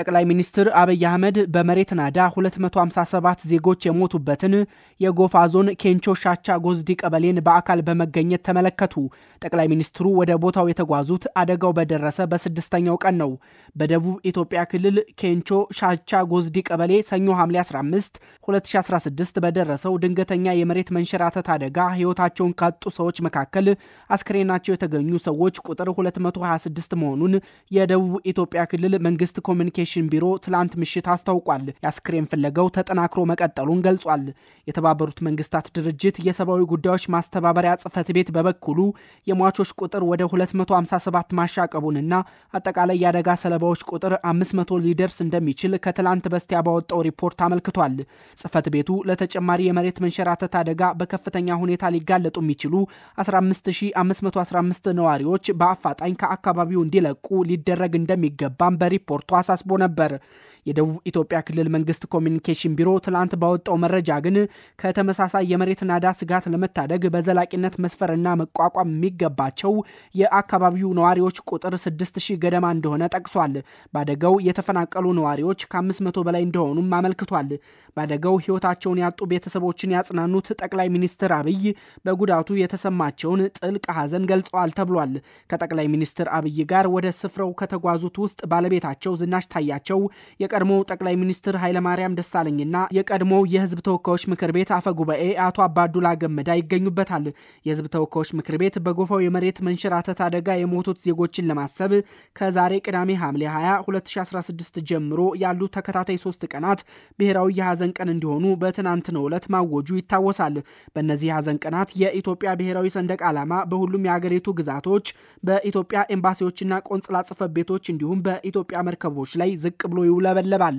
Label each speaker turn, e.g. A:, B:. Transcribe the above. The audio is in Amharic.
A: ጠቅላይ ሚኒስትር አብይ አህመድ በመሬት ናዳ 257 ዜጎች የሞቱበትን የጎፋ ዞን ኬንቾ ሻቻ ጎዝዲ ቀበሌን በአካል በመገኘት ተመለከቱ። ጠቅላይ ሚኒስትሩ ወደ ቦታው የተጓዙት አደጋው በደረሰ በስድስተኛው ቀን ነው። በደቡብ ኢትዮጵያ ክልል ኬንቾ ሻቻ ጎዝዲ ቀበሌ ሰኞ ሐምሌ 15 2016 በደረሰው ድንገተኛ የመሬት መንሸራተት አደጋ ሕይወታቸውን ካጡ ሰዎች መካከል አስክሬናቸው የተገኙ ሰዎች ቁጥር 226 መሆኑን የደቡብ ኢትዮጵያ ክልል መንግስት ኮሚኒኬ ኮሚኒኬሽን ቢሮ ትላንት ምሽት አስታውቋል። የአስክሬን ፍለጋው ተጠናክሮ መቀጠሉን ገልጿል። የተባበሩት መንግስታት ድርጅት የሰብአዊ ጉዳዮች ማስተባበሪያ ጽህፈት ቤት በበኩሉ የሟቾች ቁጥር ወደ 257 ማሻቀቡንና አጠቃላይ የአደጋ ሰለባዎች ቁጥር 500 ሊደርስ እንደሚችል ከትላንት በስቲያ ባወጣው ሪፖርት አመልክቷል። ጽህፈት ቤቱ ለተጨማሪ የመሬት መንሸራተት አደጋ በከፍተኛ ሁኔታ ሊጋለጡ የሚችሉ 15515 ነዋሪዎች በአፋጣኝ ከአካባቢው እንዲለቁ ሊደረግ እንደሚገባም በሪፖርቱ አሳስቧል። ነበር። የደቡብ ኢትዮጵያ ክልል መንግስት ኮሚኒኬሽን ቢሮ ትላንት ባወጣው መረጃ ግን ከተመሳሳይ የመሬት ናዳ ስጋት ለመታደግ በዘላቂነት መስፈርና መቋቋም የሚገባቸው የአካባቢው ነዋሪዎች ቁጥር 6000 ገደማ እንደሆነ ጠቅሷል። በአደጋው የተፈናቀሉ ነዋሪዎች ከ500 በላይ እንደሆኑም አመልክቷል። በአደጋው ህይወታቸውን ያጡ ቤተሰቦችን ያጽናኑት ጠቅላይ ሚኒስትር አብይ በጉዳቱ የተሰማቸውን ጥልቅ ሐዘን ገልጸዋል ተብሏል። ከጠቅላይ ሚኒስትር አብይ ጋር ወደ ስፍራው ከተጓዙት ውስጥ ባለቤታቸው ዝናሽ ታያቸው የቀድሞ ጠቅላይ ሚኒስትር ኃይለማርያም ደሳለኝና የቀድሞ የህዝብ ተወካዮች ምክር ቤት አፈ ጉባኤ አቶ አባዱላ ገመዳ ይገኙበታል። የህዝብ ተወካዮች ምክር ቤት በጎፋው የመሬት መንሸራተት አደጋ የሞቱት ዜጎችን ለማሰብ ከዛሬ ቅዳሜ ሐምሌ 20 2016 ጀምሮ ያሉ ተከታታይ ሶስት ቀናት ብሔራዊ የሐዘን ቀን እንዲሆኑ በትናንትናው ዕለት ማወጁ ይታወሳል። በእነዚህ የሐዘን ቀናት የኢትዮጵያ ብሔራዊ ሰንደቅ ዓላማ በሁሉም የአገሪቱ ግዛቶች በኢትዮጵያ ኤምባሲዎችና ቆንጽላ ጽፈት ቤቶች እንዲሁም በኢትዮጵያ መርከቦች ላይ ዝቅ ብሎ ይውለበል ይውለበለባል።